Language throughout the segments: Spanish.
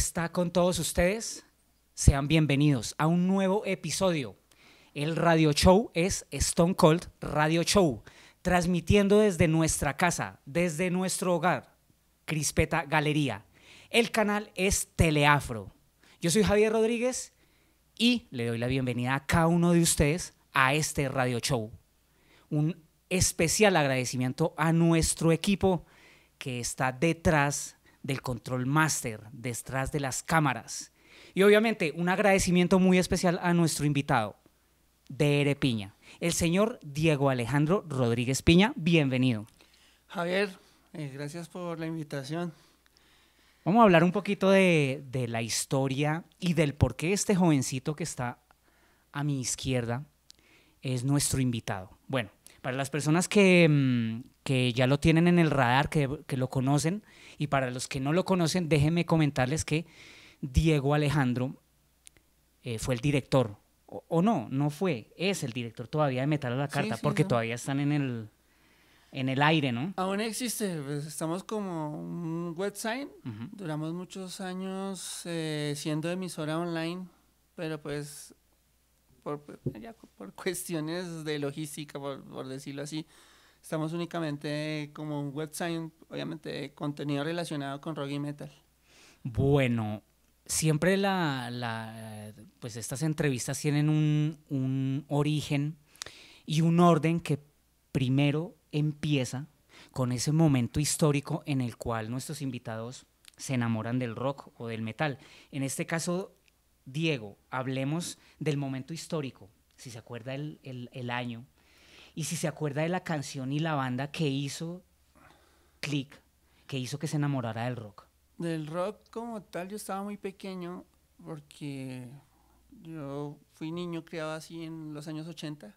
está con todos ustedes. Sean bienvenidos a un nuevo episodio. El radio show es Stone Cold Radio Show, transmitiendo desde nuestra casa, desde nuestro hogar, Crispeta Galería. El canal es Teleafro. Yo soy Javier Rodríguez y le doy la bienvenida a cada uno de ustedes a este radio show. Un especial agradecimiento a nuestro equipo que está detrás del control master detrás de las cámaras. Y obviamente un agradecimiento muy especial a nuestro invitado, Dere Piña, el señor Diego Alejandro Rodríguez Piña. Bienvenido. Javier, eh, gracias por la invitación. Vamos a hablar un poquito de, de, la historia y del por qué este jovencito que está a mi izquierda es nuestro invitado. Bueno, para las personas que, mm, que ya lo tienen en el radar, que, lo conocen. Y para los que no lo conocen, déjenme comentarles que Diego Alejandro eh, fue el director. O, no, no fue. Es el director todavía de Metal a la Carta, porque todavía están en el, en el aire, ¿no? Aún existe. Pues, estamos como un website. Duramos muchos años eh, siendo emisora online, pero pues por, cuestiones de logística, por decirlo así, Estamos únicamente como un website, obviamente, contenido relacionado con rock y metal. Bueno, siempre la, pues estas entrevistas tienen un, origen y un orden que primero empieza con ese momento histórico en el cual nuestros invitados se enamoran del rock o del metal. En este caso, Diego, hablemos del momento histórico, si se acuerda el año y si se acuerda de la canción y la banda que hizo click, que hizo que se enamorara del rock. Del rock como tal, yo estaba muy pequeño porque yo fui niño criado así en los años 80.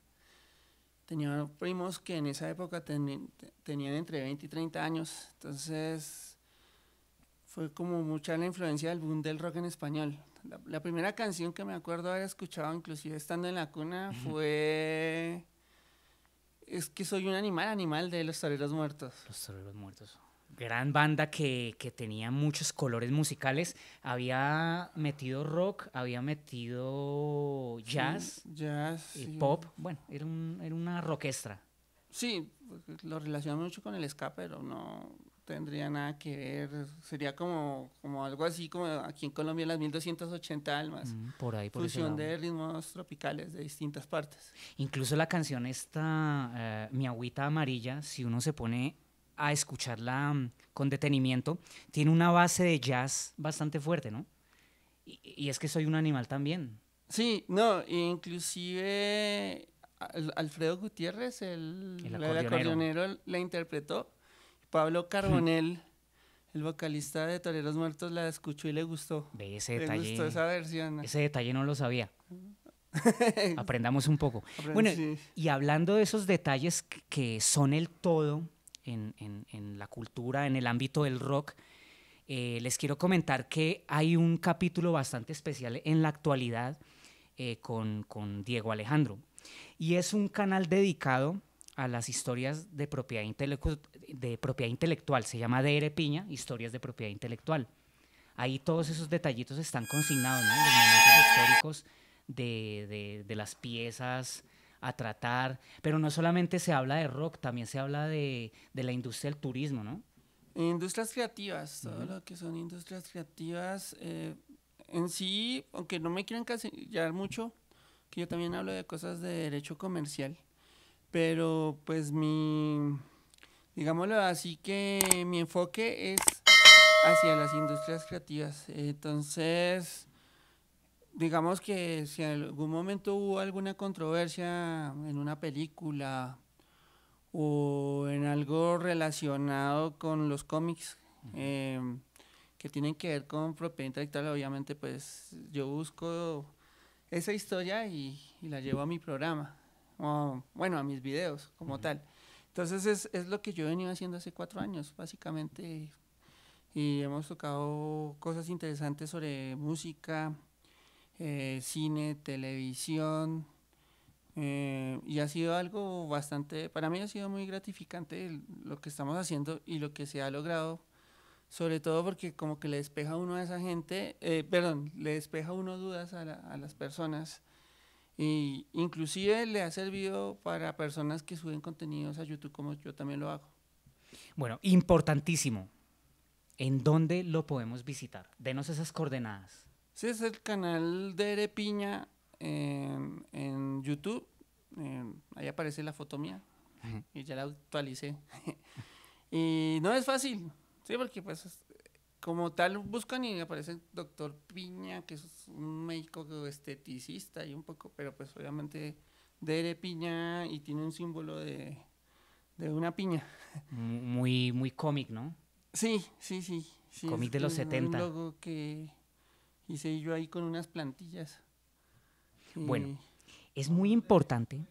Tenía primos que en esa época tenían entre 20 y 30 años, entonces fue como mucha la influencia del boom del rock en español. La, primera canción que me acuerdo haber escuchado, inclusive estando en la cuna, fue es que soy un animal, animal de los toreros muertos. Los toreros muertos. Gran banda que, tenía muchos colores musicales. Había metido rock, había metido jazz. Y pop. Bueno, era, un, era una roquestra. Sí, lo relacionamos mucho con el ska, pero no, tendría nada que ver. Sería como, como algo así como aquí en Colombia las 1280 almas. Mm, por ahí, por Fusión de ritmos tropicales de distintas partes. Incluso la canción esta, eh, Mi agüita amarilla, si uno se pone a escucharla mm, con detenimiento, tiene una base de jazz bastante fuerte, ¿no? Y, es que soy un animal también. Sí, no, inclusive Alfredo Gutiérrez, el, el acordeonero, la interpretó Pablo hmm. Carbonell, el vocalista de Toreros Muertos, la escuchó y le gustó. Ve ese detalle. Le gustó esa versión. Ese detalle no lo sabía. Aprendamos un poco. bueno, y hablando de esos detalles que son el todo en, la cultura, en el ámbito del rock, eh, les quiero comentar que hay un capítulo bastante especial en la actualidad eh, con, con Diego Alejandro. Y es un canal dedicado a las historias de propiedad intelectual de propiedad intelectual, se llama de Piña, Historias de Propiedad Intelectual. Ahí todos esos detallitos están consignados, ¿no? Los momentos históricos de, las piezas, a tratar. Pero no solamente se habla de rock, también se habla de, la industria del turismo, ¿no? Industrias creativas, todo lo que son industrias creativas. Eh, en sí, aunque no me quieran casillar mucho, que yo también hablo de cosas de derecho comercial, pero pues mi, digámoslo así que mi enfoque es hacia las industrias creativas. Entonces, digamos que si en algún momento hubo alguna controversia en una película o en algo relacionado con los cómics em, que tienen que ver con propiedad intelectual, obviamente pues yo busco esa historia y, la llevo a mi programa, o, bueno, a mis videos como tal. Entonces es, es lo que yo he venido haciendo hace cuatro años, básicamente. Y hemos tocado cosas interesantes sobre música, eh, cine, televisión. Eh, y ha sido algo bastante, para mí ha sido muy gratificante lo que estamos haciendo y lo que se ha logrado, sobre todo porque como que le despeja uno a esa gente, eh, perdón, le despeja uno dudas a, a las personas y inclusive le ha servido para personas que suben contenidos a YouTube como yo también lo hago. Bueno, importantísimo. ¿En dónde lo podemos visitar? Denos esas coordenadas. Sí, es el canal de Ere Piña em, en, YouTube. Em, ahí aparece la foto mía. Y ya la actualicé. y no es fácil. Sí, porque pues como tal buscan y aparece doctor Piña, que es un médico esteticista y un poco, pero pues obviamente de piña y tiene un símbolo de, una piña. Muy, muy cómic, ¿no? Sí, sí, sí. cómic de los 70. Un que hice yo ahí con unas plantillas. Bueno, es muy importante,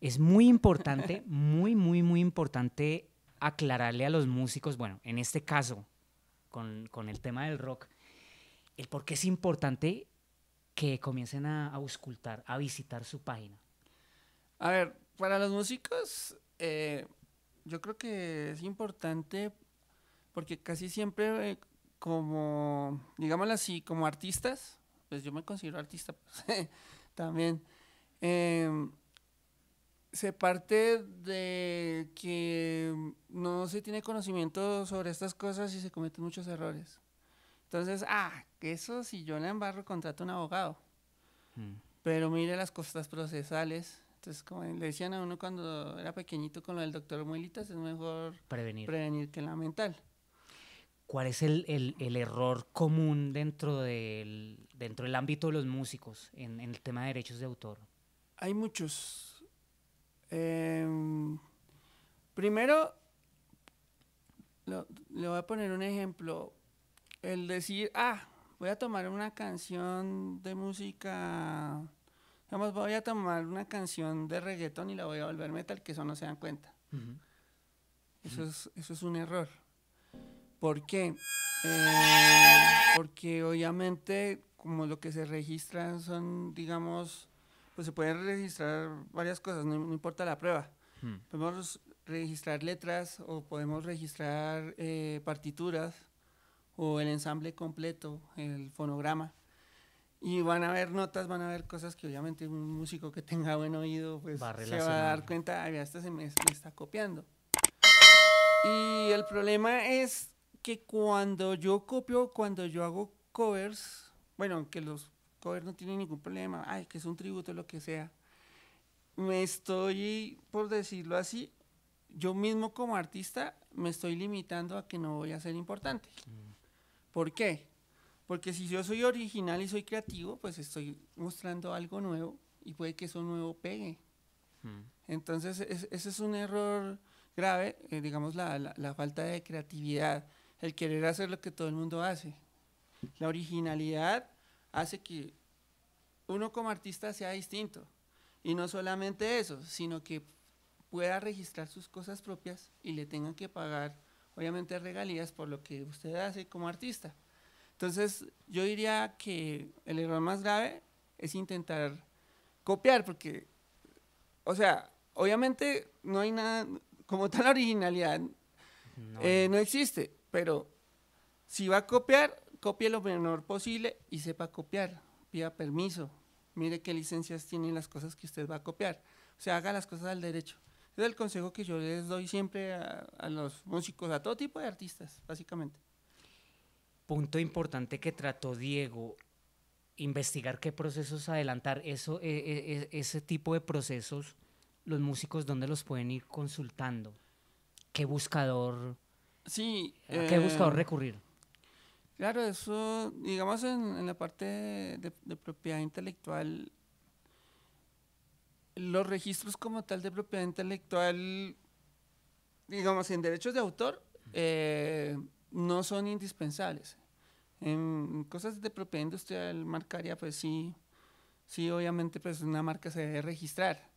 es muy importante, muy, muy, muy importante aclararle a los músicos, bueno, en este caso, con, el tema del rock, el por qué es importante que comiencen a, auscultar, a visitar su página. A ver, para los músicos, eh, yo creo que es importante porque casi siempre eh, como, digámoslo así, como artistas, pues yo me considero artista también. Eh, se parte de que no se tiene conocimiento sobre estas cosas y se cometen muchos errores. Entonces, ah, eso si yo el embarro, contrato un abogado. Mm. Pero mire las costas procesales. Entonces, como le decían a uno cuando era pequeñito con lo del doctor Muelitas, es mejor prevenir, prevenir que lamentar. ¿Cuál es el, error común dentro del, dentro del ámbito de los músicos en, en el tema de derechos de autor? Hay muchos Em, primero, le voy a poner un ejemplo. El decir, ah, voy a tomar una canción de música, digamos, voy a tomar una canción de reggaetón y la voy a volver metal, que eso no se dan cuenta. eso, es, eso es un error. ¿Por qué? Eh, porque obviamente como lo que se registra son, digamos, pues se pueden registrar varias cosas, no, importa la prueba. Hmm. Podemos registrar letras o podemos registrar eh, partituras o el ensamble completo, el fonograma. Y van a haber notas, van a haber cosas que obviamente un músico que tenga buen oído pues se va a dar cuenta, ya esta se me está copiando. Y el problema es que cuando yo copio, cuando yo hago covers, bueno, que los cover no tiene ningún problema, ay, que es un tributo, lo que sea. Me estoy, por decirlo así, yo mismo como artista me estoy limitando a que no voy a ser importante. Mm. ¿Por qué? Porque si yo soy original y soy creativo, pues estoy mostrando algo nuevo y puede que eso nuevo pegue. Mm. Entonces, ese es un error grave, eh, digamos, la, la falta de creatividad, el querer hacer lo que todo el mundo hace. La originalidad hace que uno como artista sea distinto. Y no solamente eso, sino que pueda registrar sus cosas propias y le tengan que pagar, obviamente, regalías por lo que usted hace como artista. Entonces, yo diría que el error más grave es intentar copiar, porque, o sea, obviamente no hay nada, como tal originalidad, no, eh, no existe, pero si va a copiar, Copie lo menor posible y sepa copiar. Pida permiso. Mire qué licencias tienen las cosas que usted va a copiar. O sea, haga las cosas al derecho. Es el consejo que yo les doy siempre a, los músicos, a todo tipo de artistas, básicamente. Punto importante que trató Diego, investigar qué procesos adelantar. Eso, e, e, e, ese tipo de procesos, los músicos, ¿dónde los pueden ir consultando? ¿Qué buscador? Sí. ¿A qué buscador eh, recurrir? Claro, eso, digamos, en, la parte de, propiedad intelectual, los registros como tal de propiedad intelectual, digamos, en derechos de autor, eh, no son indispensables. En cosas de propiedad industrial, marcaria, pues sí, sí, obviamente, pues una marca se debe registrar.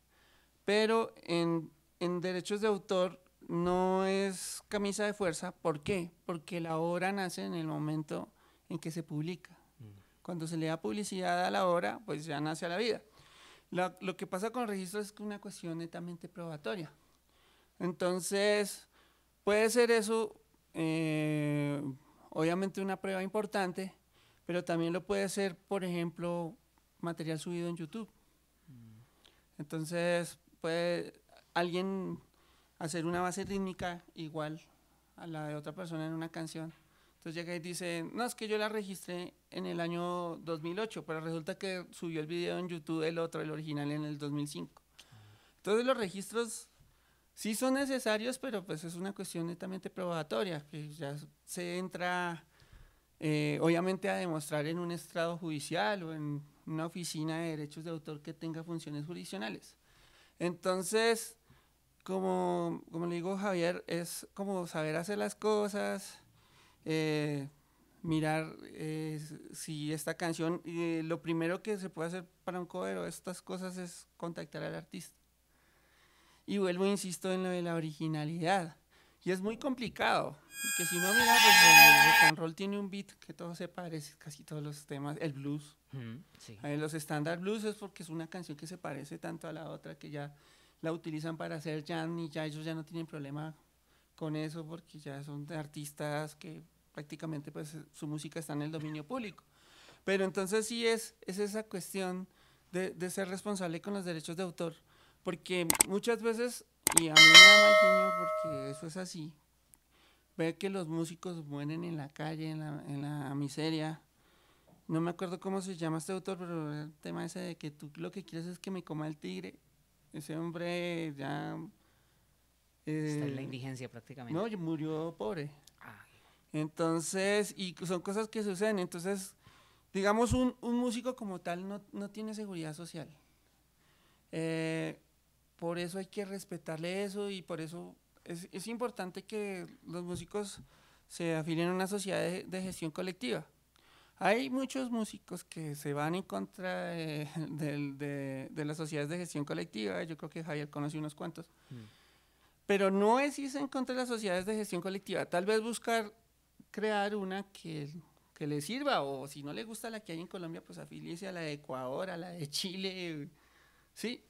Pero en, en derechos de autor, no es camisa de fuerza. ¿Por qué? Porque la obra nace en el momento en que se publica. Mm. Cuando se le da publicidad a la obra, pues ya nace a la vida. lo que pasa con el registro es que una cuestión netamente probatoria. Entonces, puede ser eso, eh, obviamente una prueba importante, pero también lo puede ser, por ejemplo, material subido en YouTube. Mm. Entonces, puede, alguien hacer una base rítmica igual a la de otra persona en una canción. Entonces llega y dice, no, es que yo la registré en el año 2008, pero resulta que subió el video en YouTube el otro, el original, en el 2005. Entonces los registros sí son necesarios, pero pues es una cuestión netamente probatoria, que ya se entra eh, obviamente a demostrar en un estrado judicial o en una oficina de derechos de autor que tenga funciones jurisdiccionales. Entonces, como, como le digo Javier, es como saber hacer las cosas, eh, mirar eh, si esta canción, eh, lo primero que se puede hacer para un cover o estas cosas es contactar al artista. Y vuelvo, insisto, en lo de la originalidad. Y es muy complicado, porque si no, mira, pues, el rock and roll tiene un beat que todo se parece, casi todos los temas, el blues. los estándar blues es porque es una canción que se parece tanto a la otra que ya la utilizan para hacer ya ni ya ellos ya no tienen problema con eso porque ya son artistas que prácticamente pues su música está en el dominio público. Pero entonces sí es, es esa cuestión de, ser responsable con los derechos de autor, porque muchas veces, y a mí me da mal porque eso es así, ver que los músicos mueren en la calle, en la, en la miseria, no me acuerdo cómo se llama este autor, pero el tema ese de que tú lo que quieres es que me coma el tigre, ese hombre ya... Está en la eh, indigencia prácticamente. No, murió pobre. Entonces, y son cosas que suceden. Entonces, digamos, un, músico como tal no, tiene seguridad social. Eh, por eso hay que respetarle eso y por eso es, importante que los músicos se afilien a una sociedad de gestión colectiva. Hay muchos músicos que se van en contra eh, de, las sociedades de gestión colectiva. Yo creo que Javier conoce unos cuantos. Mm. Pero no es irse en contra de las sociedades de gestión colectiva. Tal vez buscar crear una que, que le sirva. O si no le gusta la que hay en Colombia, pues afiliarse a la de Ecuador, a la de Chile. Sí.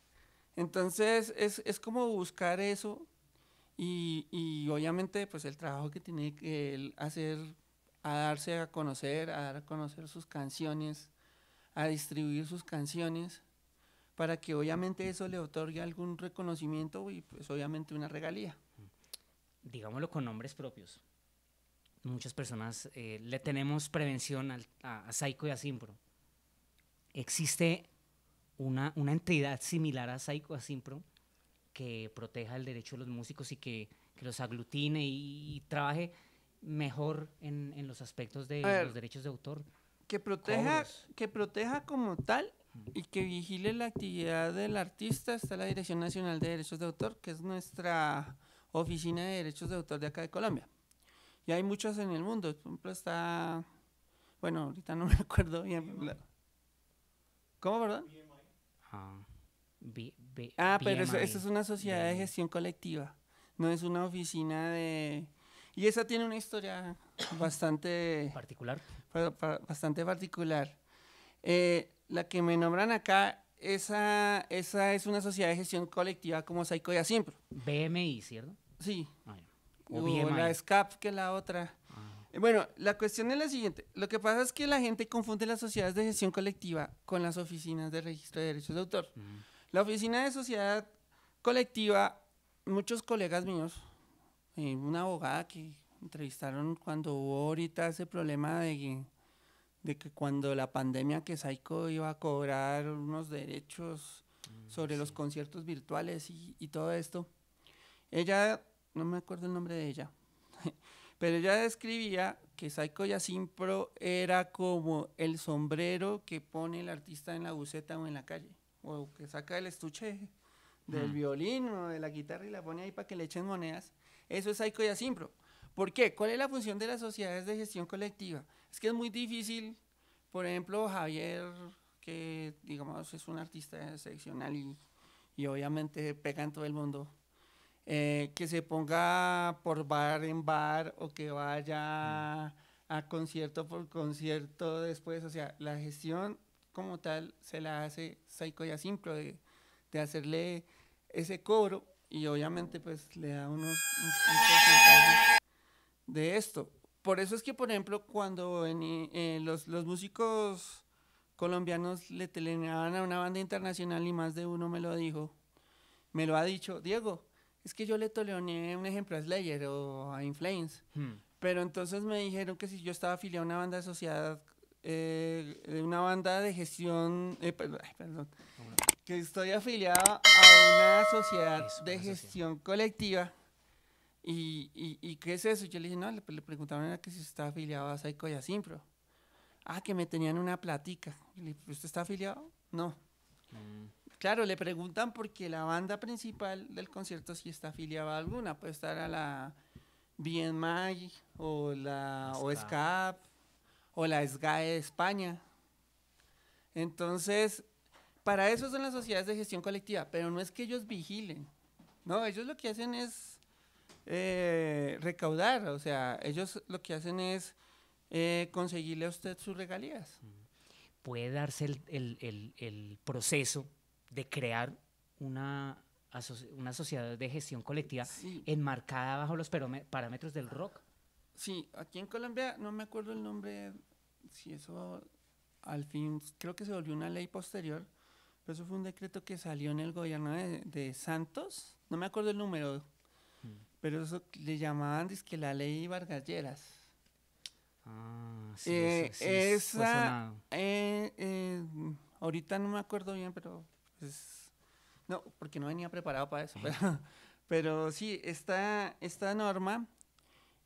Entonces es, como buscar eso. Y, y, obviamente, pues el trabajo que tiene que hacer a darse a conocer, a dar a conocer sus canciones, a distribuir sus canciones, para que obviamente eso le otorgue algún reconocimiento y pues obviamente una regalía. Digámoslo con nombres propios. Muchas personas eh, le tenemos prevención a, a Psycho y a Simpro. ¿Existe una, entidad similar a Psycho y a Simpro que proteja el derecho de los músicos y que, los aglutine y trabaje? mejor en, los aspectos de los derechos de autor. Que proteja, que proteja como tal y que vigile la actividad del artista está la Dirección Nacional de Derechos de Autor, que es nuestra oficina de derechos de autor de acá de Colombia. Y hay muchos en el mundo. Por ejemplo, está. Bueno, ahorita no me acuerdo bien. ¿Cómo, verdad? Ah, ah, pero eso, es una sociedad de gestión colectiva. No es una oficina de y esa tiene una historia bastante... Particular. Bastante particular. Eh, la que me nombran acá, esa, esa es una sociedad de gestión colectiva como Saico ya siempre. BMI, ¿cierto? Sí. Ah, o, la SCAP que la otra. Ah. Eh, bueno, la cuestión es la siguiente. Lo que pasa es que la gente confunde las sociedades de gestión colectiva con las oficinas de registro de derechos de autor. Mm. La oficina de sociedad colectiva, muchos colegas míos eh, una abogada que entrevistaron cuando hubo ahorita ese problema de, de que cuando la pandemia que Saiko iba a cobrar unos derechos mm, sobre los conciertos virtuales y, todo esto, ella, no me acuerdo el nombre de ella, pero ella describía que Saiko pro era como el sombrero que pone el artista en la buceta o en la calle, o que saca el estuche del mm. violín o de la guitarra y la pone ahí para que le echen monedas. Eso es psycho y Asimpro. ¿Por qué? ¿Cuál es la función de las sociedades de gestión colectiva? Es que es muy difícil, por ejemplo, Javier, que digamos es un artista excepcional y, obviamente pega en todo el mundo, eh, que se ponga por bar en bar o que vaya mm. a concierto por concierto después. O sea, la gestión como tal se la hace psycho y Asimpro de, de hacerle ese cobro y obviamente pues le da unos, de esto. Por eso es que, por ejemplo, cuando eh, los, músicos colombianos le telenaban a una banda internacional y más de uno me lo dijo, me lo ha dicho, Diego, es que yo le teleoneé un ejemplo a Slayer o a Inflames, hmm. pero entonces me dijeron que si yo estaba afiliado a una banda asociada, eh, de una banda de gestión, eh, perdón que estoy afiliado a una sociedad de gestión colectiva. Y, y, qué es eso? Yo le dije, no, le, le preguntaban a que si está afiliado a Saico y a Simpro. Ah, que me tenían una platica. le ¿usted está afiliado? No. Mm. Claro, le preguntan porque la banda principal del concierto si está afiliada a alguna. Puede estar a la BMI o la OSCAP, o o la SGAE de España. Entonces, para eso son las sociedades de gestión colectiva, pero no es que ellos vigilen, no, ellos lo que hacen es eh, recaudar, o sea, ellos lo que hacen es eh, conseguirle a usted sus regalías. Puede darse el, proceso de crear una, una sociedad de gestión colectiva enmarcada bajo los parámetros del rock. Sí, aquí en Colombia no me acuerdo el nombre, si eso al fin creo que se volvió una ley posterior, eso fue un decreto que salió en el gobierno de, Santos, no me acuerdo el número, mm. pero eso le llamaban que la ley Lleras. Ah, sí, eh, sí esa, eh, eh, ahorita no me acuerdo bien, pero no, porque no venía preparado para eso. Pero, sí, esta, esta norma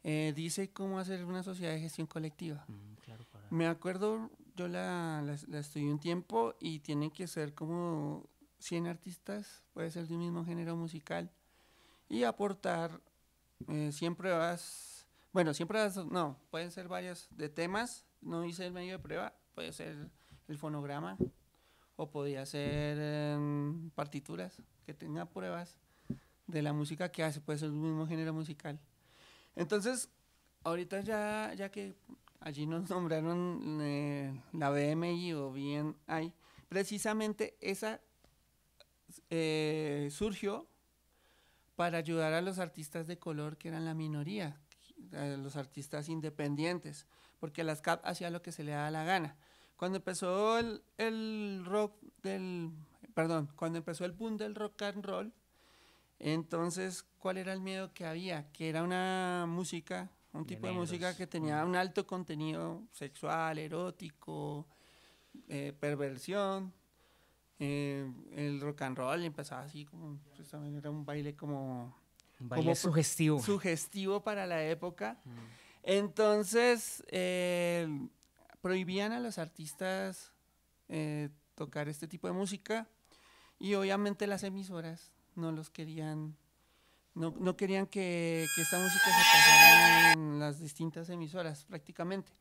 dice cómo hacer una sociedad de gestión colectiva. Mm, me acuerdo yo la, la, estudié un tiempo y tienen que ser como 100 artistas, puede ser de mismo género musical, y aportar, eh, pruebas, bueno, siempre pruebas no, pueden ser varias de temas, no hice el medio de prueba, puede ser el fonograma, o podía ser em, partituras, que tenga pruebas de la música que hace, puede ser el mismo género musical. Entonces, ahorita ya, ya que allí nos nombraron eh, la BMI o bien BNI, precisamente esa eh, surgió para ayudar a los artistas de color que eran la minoría, los artistas independientes, porque las CAP hacía lo que se le daba la gana. Cuando empezó el, rock del, perdón, cuando empezó el boom del rock and roll, entonces, ¿cuál era el miedo que había? Que era una música un tipo de, música que tenía un alto contenido sexual, erótico, eh, perversión. Eh, el rock and roll empezaba así como, pues, era un baile como... sugestivo. Sugestivo para la época. Mm. Entonces, eh, prohibían a los artistas tocar este tipo de música y obviamente las emisoras no los querían no, no querían que, esta música se pasara en las distintas emisoras prácticamente.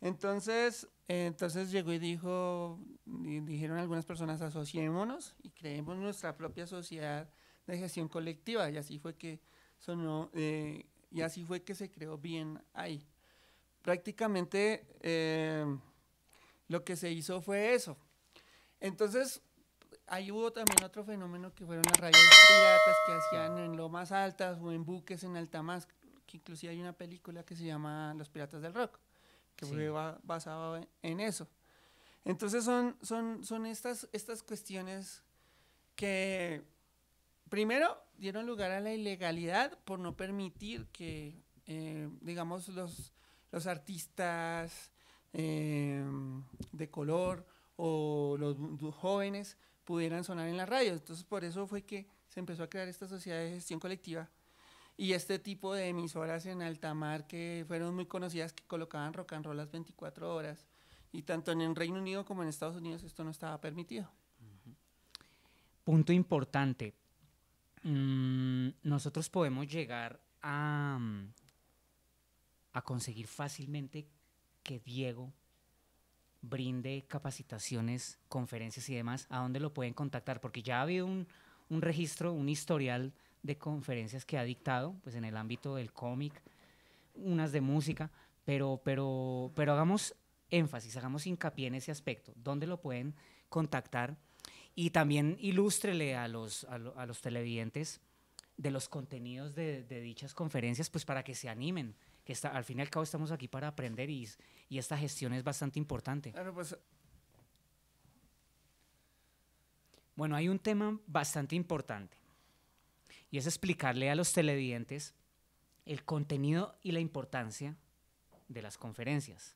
Entonces, entonces llegó y dijo, dijeron algunas personas, asociémonos y creemos nuestra propia sociedad de gestión colectiva. Y así fue que sonó, eh, y así fue que se creó bien ahí. Prácticamente eh, lo que se hizo fue eso. Entonces, ahí hubo también otro fenómeno que fueron las rayas piratas que hacían en lo más altas o en buques en alta más, que inclusive hay una película que se llama Los Piratas del Rock, que fue basada en, eso. Entonces son, son, son estas, estas cuestiones que primero dieron lugar a la ilegalidad por no permitir que, eh, digamos, los, artistas eh, de color o los jóvenes pudieran sonar en la radio. Entonces, por eso fue que se empezó a crear esta sociedad de gestión colectiva y este tipo de emisoras en alta mar que fueron muy conocidas, que colocaban rock and roll las 24 horas. Y tanto en el Reino Unido como en Estados Unidos esto no estaba permitido. Punto importante. Mm, nosotros podemos llegar mm, a conseguir fácilmente que Diego brinde capacitaciones, conferencias y demás, ¿a dónde lo pueden contactar? Porque ya ha habido un, registro, un historial de conferencias que ha dictado, pues en el ámbito del cómic, unas de música, pero, pero, pero hagamos énfasis, hagamos hincapié en ese aspecto, ¿dónde lo pueden contactar? Y también ilústrele a los, a, los televidentes de los contenidos de, dichas conferencias, pues para que se animen que al fin y al cabo estamos aquí para aprender y, y esta gestión es bastante importante. Pues, bueno, hay un tema bastante importante y es explicarle a los televidentes el contenido y la importancia de las conferencias.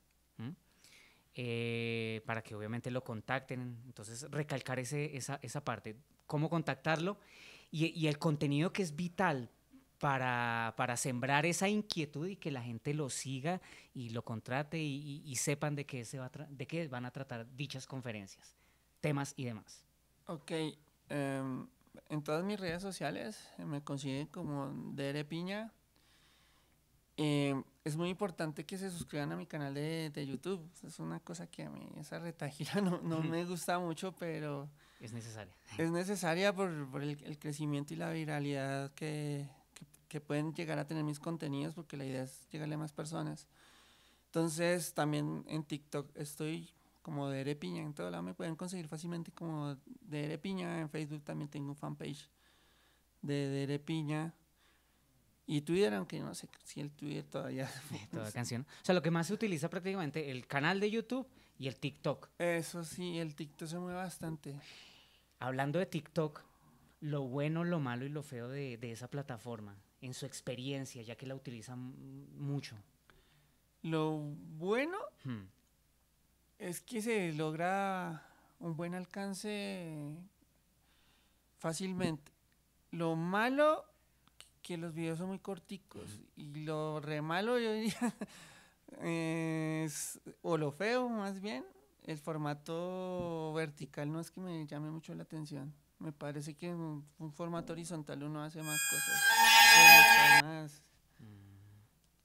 Eh, para que obviamente lo contacten. Entonces, recalcar ese, esa, parte, cómo contactarlo y, y, el contenido que es vital para, para, sembrar esa inquietud y que la gente lo siga y lo contrate y, sepan de qué, se va de qué van a tratar dichas conferencias, temas y demás. Ok, em, en todas mis redes sociales me consiguen como Dere Piña. Em, es muy importante que se suscriban a mi canal de, de, YouTube. Es una cosa que a mí, esa retajira no, no me gusta mucho, pero... Es necesaria. Es necesaria por, por el crecimiento y la viralidad que, que pueden llegar a tener mis contenidos, porque la idea es llegarle a más personas. Entonces, también en TikTok estoy como de Piña, en todo lado me pueden conseguir fácilmente como de Piña, en Facebook también tengo un fanpage de Dere Piña. Y Twitter, aunque no sé si el Twitter todavía... Toda canción. O sea, lo que más se utiliza prácticamente, el canal de YouTube y el TikTok. Eso sí, el TikTok se mueve bastante. Hablando de TikTok, lo bueno, lo malo y lo feo de, de esa plataforma en su experiencia, ya que la utilizan mucho? Lo bueno hmm. es que se logra un buen alcance fácilmente. Lo malo que los videos son muy corticos y lo re malo yo es, o lo feo más bien, el formato vertical no es que me llame mucho la atención. Me parece que en un formato horizontal uno hace más cosas.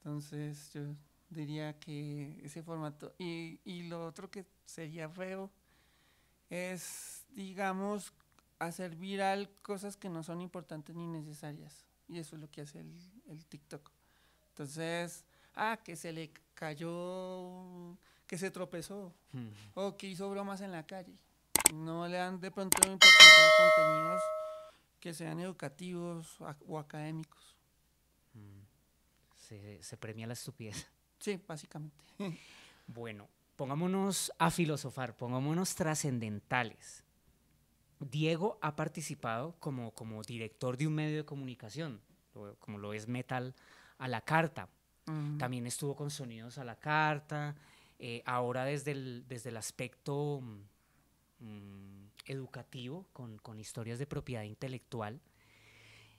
Entonces yo diría que ese formato. Y, y lo otro que sería feo es, digamos, hacer viral cosas que no son importantes ni necesarias. Y eso es lo que hace el, el TikTok. Entonces, ah, que se le cayó, que se tropezó, mm. o que hizo bromas en la calle. No le dan de pronto importancia contenidos que sean educativos o académicos. Mm. Se, premia la estupidez. Sí, básicamente. bueno, pongámonos a filosofar, pongámonos trascendentales. Diego ha participado como, como director de un medio de comunicación, como lo es Metal a la Carta. También estuvo con Sonidos a la Carta. Eh, ahora desde el, desde el aspecto mm, educativo, con, historias de propiedad intelectual,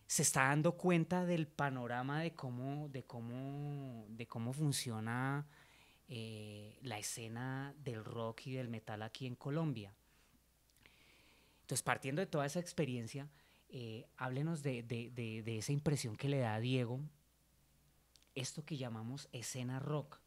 se está dando cuenta del panorama de cómo, de cómo, de cómo funciona eh, la escena del rock y del metal aquí en Colombia. Entonces, partiendo de toda esa experiencia, eh, háblenos de, de, esa impresión que le da a Diego esto que llamamos escena rock.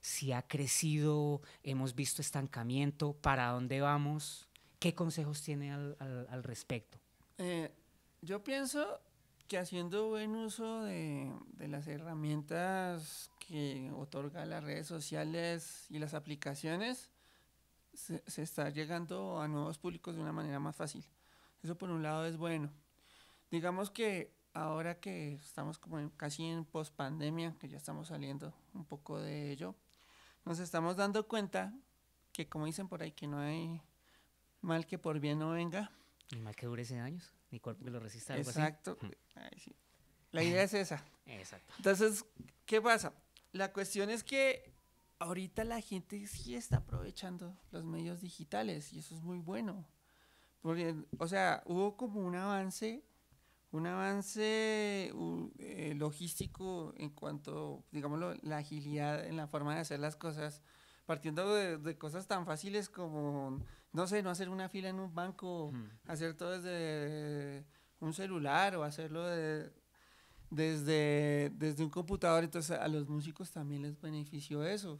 Si ha crecido, hemos visto estancamiento, para dónde vamos. ¿Qué consejos tiene al, respecto? Eh, yo pienso que haciendo buen uso de, las herramientas que otorga las redes sociales y las aplicaciones, se, está llegando a nuevos públicos de una manera más fácil. Eso por un lado es bueno. Digamos que ahora que estamos como casi en pospandemia, que ya estamos saliendo un poco de ello, nos estamos dando cuenta que como dicen por ahí que no hay mal que por bien no venga. Ni mal que dure 100 años, ni cuerpo que lo resista. Exacto. Ay, sí. La idea es esa. Exacto. Entonces, ¿qué pasa? La cuestión es que ahorita la gente sí está aprovechando los medios digitales y eso es muy bueno. Porque, o sea, hubo como un avance, un avance eh, logístico en cuanto, digámoslo, la agilidad en la forma de hacer las cosas partiendo de, cosas tan fáciles como, no sé, no hacer una fila en un banco, hacer todo desde un celular o hacerlo desde, desde un computador. Entonces a los músicos también les benefició eso,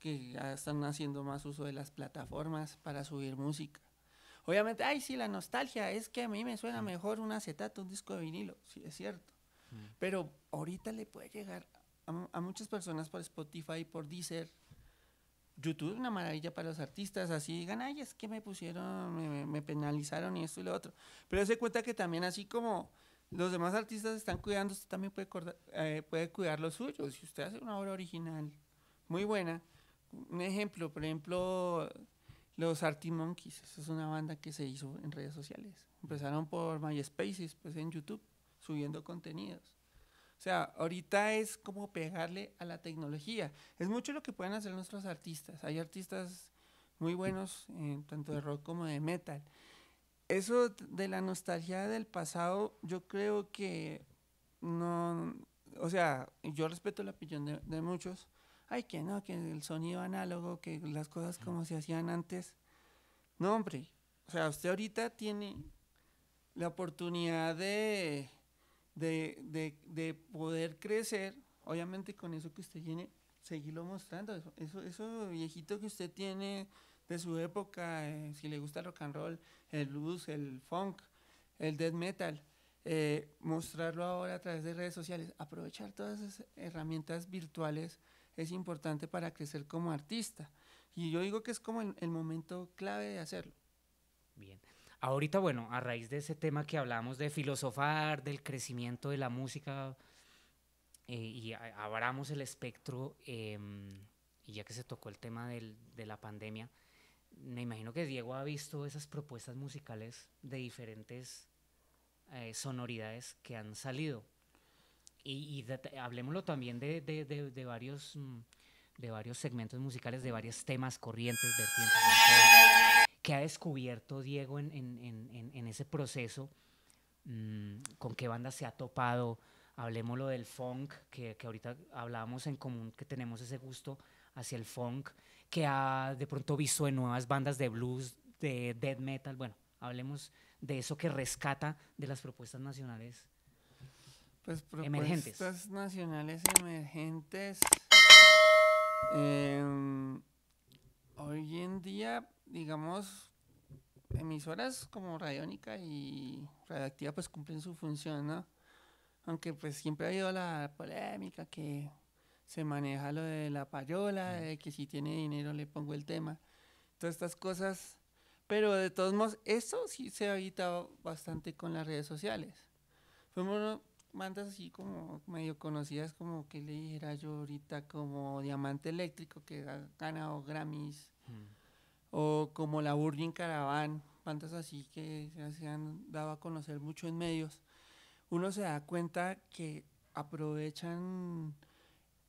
que ya están haciendo más uso de las plataformas para subir música. Obviamente, ay, sí, la nostalgia, es que a mí me suena mm. mejor un acetato, un disco de vinilo, sí, es cierto. Mm. Pero ahorita le puede llegar a, a muchas personas por Spotify, por Deezer, YouTube es una maravilla para los artistas, así digan, ay, es que me pusieron, me, penalizaron y esto y lo otro. Pero se cuenta que también así como los demás artistas están cuidando, usted también puede, eh, puede cuidar lo suyo. Si usted hace una obra original muy buena, un ejemplo, por ejemplo, los Artie Monkeys, es una banda que se hizo en redes sociales. Empezaron por MySpace, pues en YouTube, subiendo contenidos. O sea, ahorita es como pegarle a la tecnología. Es mucho lo que pueden hacer nuestros artistas. Hay artistas muy buenos, eh, tanto de rock como de metal. Eso de la nostalgia del pasado, yo creo que no, o sea, yo respeto la opinión de, de muchos. Ay, que no, que el sonido análogo, que las cosas como se hacían antes. No, hombre. O sea, usted ahorita tiene la oportunidad de de, de, poder crecer, obviamente con eso que usted tiene, seguirlo mostrando. Eso, eso, viejito que usted tiene de su época, eh, si le gusta el rock and roll, el blues, el funk, el death metal, eh, mostrarlo ahora a través de redes sociales, aprovechar todas esas herramientas virtuales es importante para crecer como artista. Y yo digo que es como el, el momento clave de hacerlo. Bien ahorita, bueno, a raíz de ese tema que hablamos de filosofar, del crecimiento de la música, eh, y abramos el espectro, em, y ya que se tocó el tema de la pandemia, me imagino que Diego ha visto esas propuestas musicales de diferentes eh, sonoridades que han salido. Y, hablemoslo también de, varios, mm, de varios segmentos musicales, de varios temas, corrientes, vertientes. ¿Qué ha descubierto Diego en, ese proceso? Mm, ¿Con qué bandas se ha topado? Hablemos lo del funk, que, ahorita hablábamos en común, que tenemos ese gusto hacia el funk, que ha de pronto visto en nuevas bandas de blues, de death metal. Bueno, hablemos de eso que rescata de las propuestas nacionales pues propuestas nacionales emergentes. Em, hoy en día digamos, emisoras como Radiónica y Radioactiva pues cumplen su función, ¿no? Aunque pues siempre ha habido la polémica que se maneja lo de la payola, mm. de que si tiene dinero le pongo el tema, todas estas cosas. Pero de todos modos, eso sí se ha evitado bastante con las redes sociales. Fuimos bandas así como medio conocidas, como que le dijera yo ahorita como Diamante Eléctrico, que ha ganado Grammys. Mm o como la Burning Caravan, bandas así que se han dado a conocer mucho en medios, uno se da cuenta que aprovechan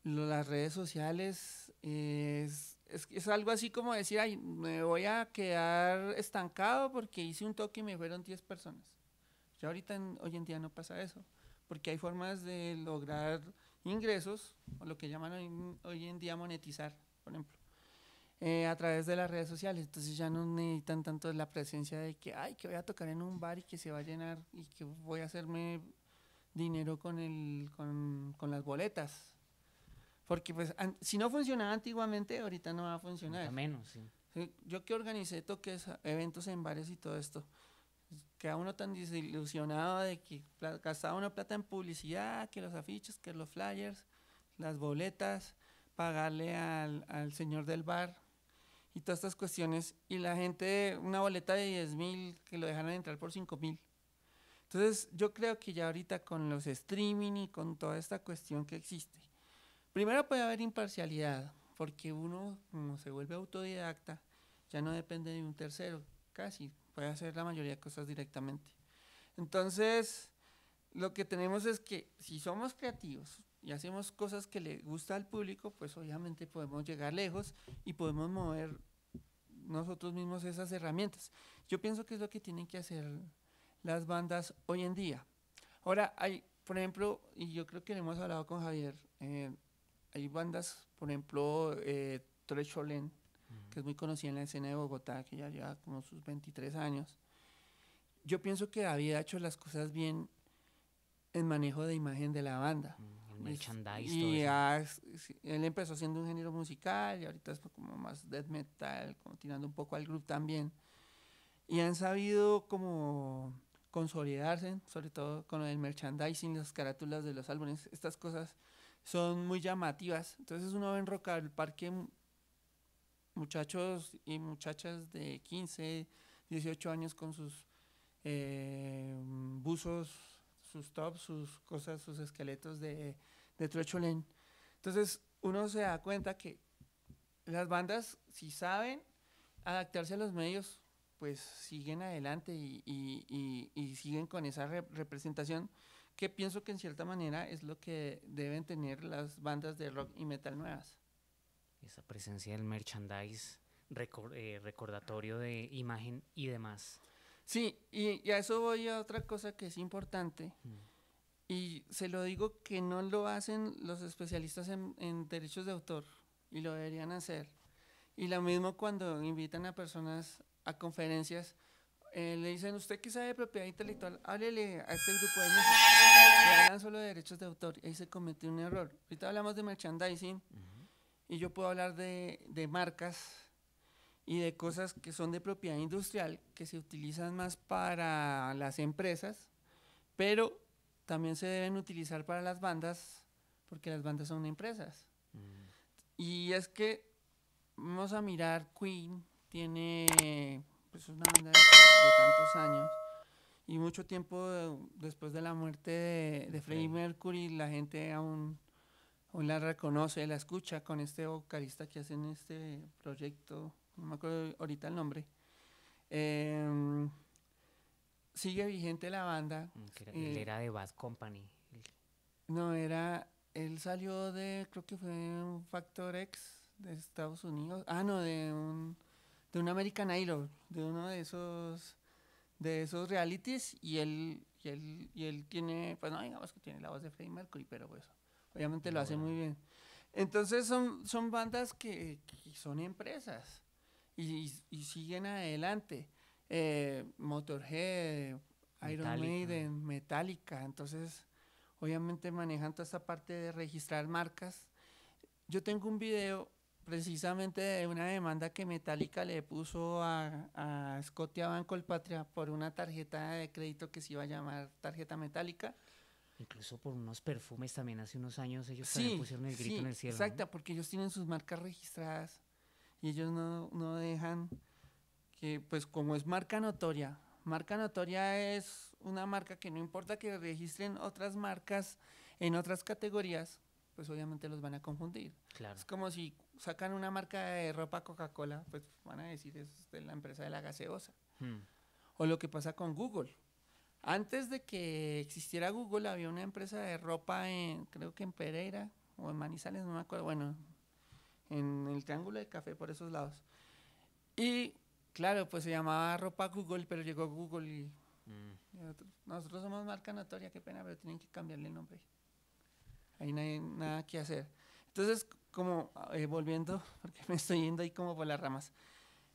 las redes sociales, es, es, algo así como decir, ay, me voy a quedar estancado porque hice un toque y me fueron 10 personas. Ya ahorita, hoy en día no pasa eso, porque hay formas de lograr ingresos, o lo que llaman hoy en día monetizar, por ejemplo. Eh, a través de las redes sociales. Entonces ya no necesitan tanto la presencia de que, ay, que voy a tocar en un bar y que se va a llenar y que voy a hacerme dinero con, el, con, con las boletas. Porque pues si no funcionaba antiguamente, ahorita no va a funcionar. menos, Yo que organicé toques, eventos en bares y todo esto, queda uno tan desilusionado de que gastaba una plata en publicidad, que los afiches, que los flyers, las boletas, pagarle al, al señor del bar y todas estas cuestiones, y la gente, una boleta de 10 mil que lo dejaron entrar por 5 mil. Entonces, yo creo que ya ahorita con los streaming y con toda esta cuestión que existe, primero puede haber imparcialidad, porque uno, como se vuelve autodidacta, ya no depende de un tercero, casi, puede hacer la mayoría de cosas directamente. Entonces, lo que tenemos es que si somos creativos y hacemos cosas que le gusta al público, pues obviamente podemos llegar lejos y podemos mover nosotros mismos esas herramientas. Yo pienso que es lo que tienen que hacer las bandas hoy en día. Ahora, hay, por ejemplo, y yo creo que lo hemos hablado con Javier, eh, hay bandas, por ejemplo, eh, Cholen, que es muy conocida en la escena de Bogotá, que ya lleva como sus 23 años. Yo pienso que había hecho las cosas bien en manejo de imagen de la banda. Pues, merchandising Y él empezó siendo un género musical y ahorita es como más death metal, Continuando un poco al grupo también. Y han sabido como consolidarse, sobre todo con el merchandising, las carátulas de los álbumes, estas cosas son muy llamativas. Entonces uno ve en Rock al Parque muchachos y muchachas de 15, 18 años con sus eh, buzos sus tops, sus cosas, sus esqueletos de, de Entonces uno se da cuenta que las bandas, si saben adaptarse a los medios, pues siguen adelante y, siguen con esa representación que pienso que en cierta manera es lo que deben tener las bandas de rock y metal nuevas. Esa presencia del merchandise, eh, recordatorio de imagen y demás. Sí, y, a eso voy a otra cosa que es importante. Mm. Y se lo digo que no lo hacen los especialistas en, derechos de autor y lo deberían hacer. Y lo mismo cuando invitan a personas a conferencias, eh, le dicen, usted que sabe de propiedad intelectual, háblele a este grupo de música. Que hablan solo de derechos de autor. Y ahí se cometió un error. Ahorita hablamos de merchandising y yo puedo hablar de marcas y de cosas que son de propiedad industrial, que se utilizan más para las empresas, pero también se deben utilizar para las bandas, porque las bandas son empresas. Mm. Y es que vamos a mirar, Queen tiene pues una banda de, tantos años, y mucho tiempo después de la muerte de, Freddie Mercury, la gente aún aún la reconoce, la escucha con este vocalista que hacen este proyecto no me acuerdo ahorita el nombre, em, sigue vigente la banda. Mm, eh, él era de Bad Company. No, era, él salió de, creo que fue un Factor X de Estados Unidos, ah, no, de un, de un American Idol, de uno de esos, de esos realities, y él, y él, y él tiene, pues no, digamos que tiene la voz de Freddie Mercury, pero pues, obviamente lo hace muy bien. Entonces son, son bandas que son empresas y, siguen adelante. Eh, Motorhead, Iron Maiden, Metallica. Entonces, obviamente manejan toda esta parte de registrar marcas. Yo tengo un video precisamente de una demanda que Metallica le puso a, a Scotia Banco el Patria por una tarjeta de crédito que se iba a llamar tarjeta Metallica. Incluso por unos perfumes también hace unos años ellos también pusieron el grito en el cielo. Exacta, porque ellos tienen sus marcas registradas y ellos no, dejan que, pues como es marca notoria, marca notoria es una marca que no importa que registren otras marcas en otras categorías, pues obviamente los van a confundir. Claro. Es como si sacan una marca de ropa Coca-Cola, pues van a decir es de la empresa de la gaseosa. Hmm. O lo que pasa con Google. Antes de que existiera Google había una empresa de ropa en, creo que en Pereira o en Manizales, no me acuerdo, bueno, en el Triángulo de Café, por esos lados. Y claro, pues se llamaba ropa Google, pero llegó Google y, mm. nosotros somos marca notoria, qué pena, pero tienen que cambiarle el nombre. Ahí no hay nada que hacer. Entonces, como eh, volviendo, porque me estoy yendo ahí como por las ramas,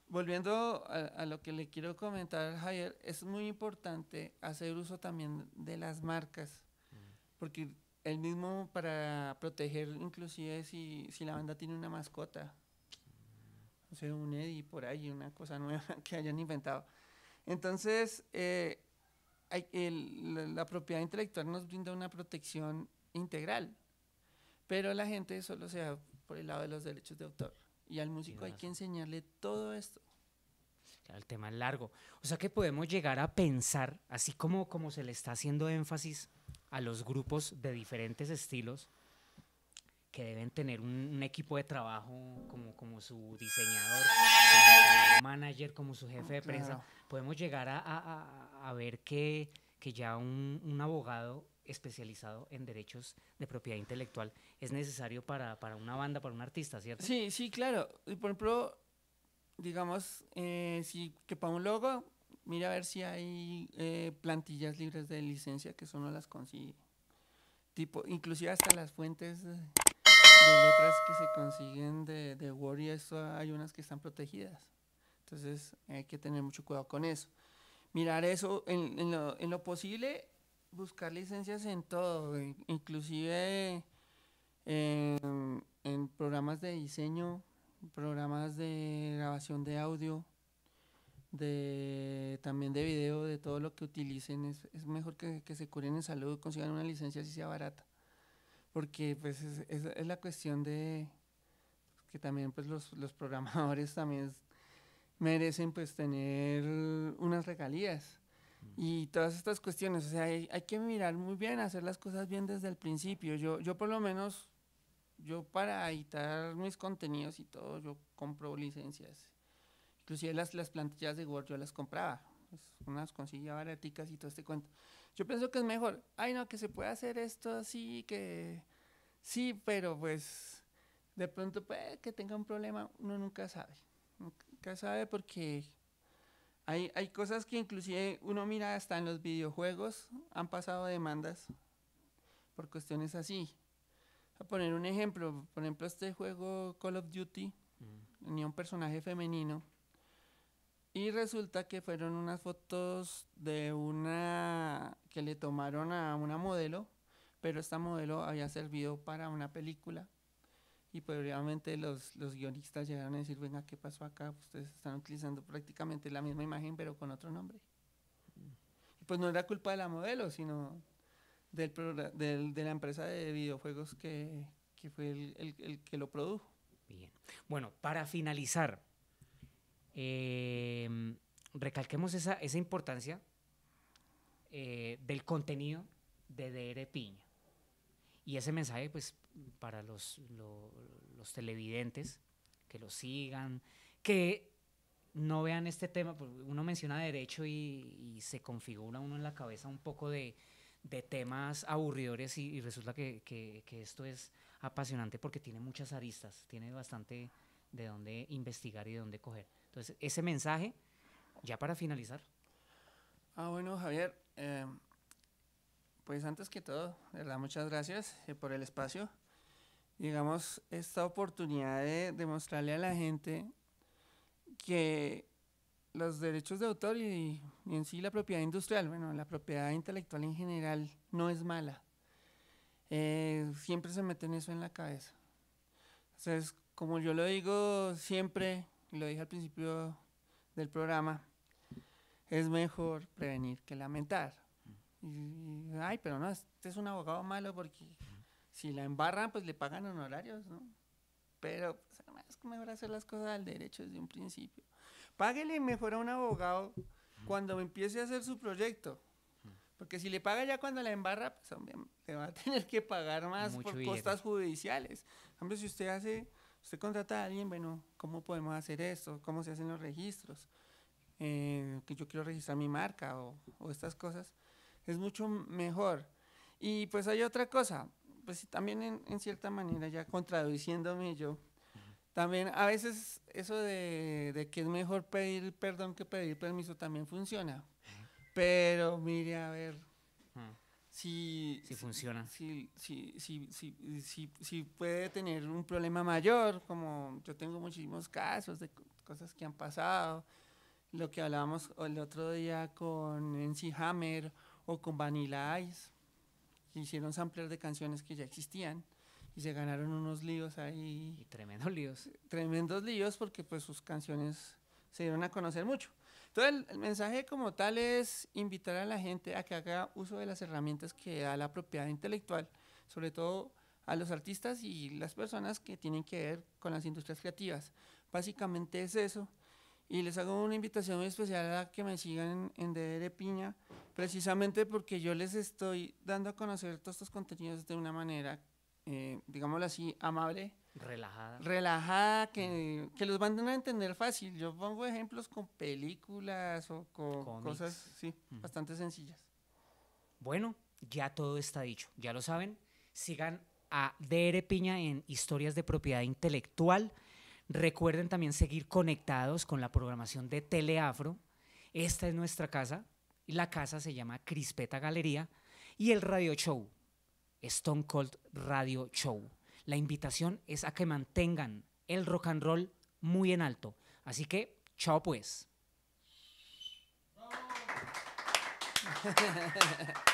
volviendo a, lo que le quiero comentar, Javier, es muy importante hacer uso también de las marcas, mm. porque el mismo para proteger, inclusive si, si la banda tiene una mascota, un Eddie por ahí, una cosa nueva que hayan inventado. Entonces, eh, hay, la, propiedad intelectual nos brinda una protección integral, pero la gente solo se da por el lado de los derechos de autor. Y al músico hay que enseñarle todo esto. Claro, el tema es largo. O sea que podemos llegar a pensar, así como, como se le está haciendo énfasis a los grupos de diferentes estilos que deben tener un, equipo de trabajo como, como su diseñador, como su manager, como su jefe de prensa, podemos llegar a, ver que, ya un, abogado especializado en derechos de propiedad intelectual es necesario para, una banda, para un artista, ¿cierto? Sí, sí, claro. Y Por ejemplo, digamos, eh, si que para un logo mira a ver si hay eh, plantillas libres de licencia que solo las consigue. Tipo, inclusive hasta las fuentes de letras que se consiguen de, Word y eso, hay unas que están protegidas. Entonces hay que tener mucho cuidado con eso. Mirar eso en, lo, posible, buscar licencias en todo, inclusive em, en programas de diseño, programas de grabación de audio, de también de video, de todo lo que utilicen, es, es mejor que, que, se curen en salud, consigan una licencia si sea barata. Porque pues es, es, la cuestión de que también pues los, los programadores también merecen pues tener unas regalías. Y todas estas cuestiones, o sea, hay, hay, que mirar muy bien, hacer las cosas bien desde el principio. Yo, yo por lo menos, yo para editar mis contenidos y todo, yo compro licencias Inclusive las, las plantillas de Word yo las compraba, pues, unas conseguía baraticas y todo este cuento. Yo pienso que es mejor, ay no, que se puede hacer esto así, que sí, pero pues de pronto puede que tenga un problema, uno nunca sabe, nunca sabe porque hay, hay cosas que inclusive uno mira hasta en los videojuegos, han pasado demandas por cuestiones así. A poner un ejemplo, por ejemplo este juego Call of Duty, mm. tenía un personaje femenino y resulta que fueron unas fotos de una que le tomaron a una modelo, pero esta modelo había servido para una película. Y pues obviamente los, los guionistas llegaron a decir, venga, ¿qué pasó acá? Ustedes están utilizando prácticamente la misma imagen, pero con otro nombre. Y pues no era culpa de la modelo, sino del, del de la empresa de videojuegos que, que fue el, el que lo produjo. Bien. Bueno, para finalizar, Em, recalquemos esa, esa importancia eh, del contenido de DR Piña. Y ese mensaje, pues, para los, los televidentes, que lo sigan, que no vean este tema, pues, uno menciona derecho y, se configura uno en la cabeza un poco de, temas aburridores y, resulta que, que, esto es apasionante porque tiene muchas aristas, tiene bastante de dónde investigar y de dónde coger. Entonces, ese mensaje, ya para finalizar. Ah, bueno, Javier, eh, pues antes que todo, de verdad, muchas gracias eh, por el espacio. Digamos, esta oportunidad de demostrarle a la gente que los derechos de autor y, en sí la propiedad industrial, bueno, la propiedad intelectual en general no es mala. Eh, siempre se meten eso en la cabeza. Entonces, como yo lo digo siempre, lo dije al principio del programa, es mejor prevenir que lamentar. ay, pero no, este es un abogado malo porque si la embarran, pues le pagan honorarios, ¿no? Pero pues, es mejor hacer las cosas al derecho desde un principio. Páguele mejor a un abogado cuando empiece a hacer su proyecto. Porque si le paga ya cuando la embarra, pues hombre, le va a tener que pagar más por costas judiciales. Hombre, si usted hace usted contrata a alguien, bueno, ¿cómo podemos hacer esto? ¿Cómo se hacen los registros? Eh, que yo quiero registrar mi marca o, estas cosas, es mucho mejor. Y pues hay otra cosa, pues también en, cierta manera, ya contradiciéndome yo, también a veces eso de, de, que es mejor pedir perdón que pedir permiso también funciona. Pero mire, a ver, si, funciona. Si, si, si, si, puede tener un problema mayor, como yo tengo muchísimos casos de cosas que han pasado, lo que hablábamos el otro día con NC Hammer o con Vanilla Ice, hicieron sampler de canciones que ya existían y se ganaron unos líos ahí. Y tremendos líos. Tremendos líos porque pues sus canciones se dieron a conocer mucho. Entonces, el, mensaje como tal es invitar a la gente a que haga uso de las herramientas que da la propiedad intelectual, sobre todo a los artistas y las personas que tienen que ver con las industrias creativas. Básicamente es eso. Y les hago una invitación especial a que me sigan en, Derepiña, Piña, precisamente porque yo les estoy dando a conocer todos estos contenidos de una manera, eh, digámoslo así, amable, Relajada. Relajada, que, los van a entender fácil. Yo pongo ejemplos con películas o con cosas, sí, bastante sencillas. Bueno, ya todo está dicho, ya lo saben. Sigan a DR Piña en Historias de Propiedad Intelectual. Recuerden también seguir conectados con la programación de Teleafro. Esta es nuestra casa la casa se llama Crispeta Galería y el radio show, Stone Cold Radio Show la invitación es a que mantengan el rock and roll muy en alto. Así que, chao pues.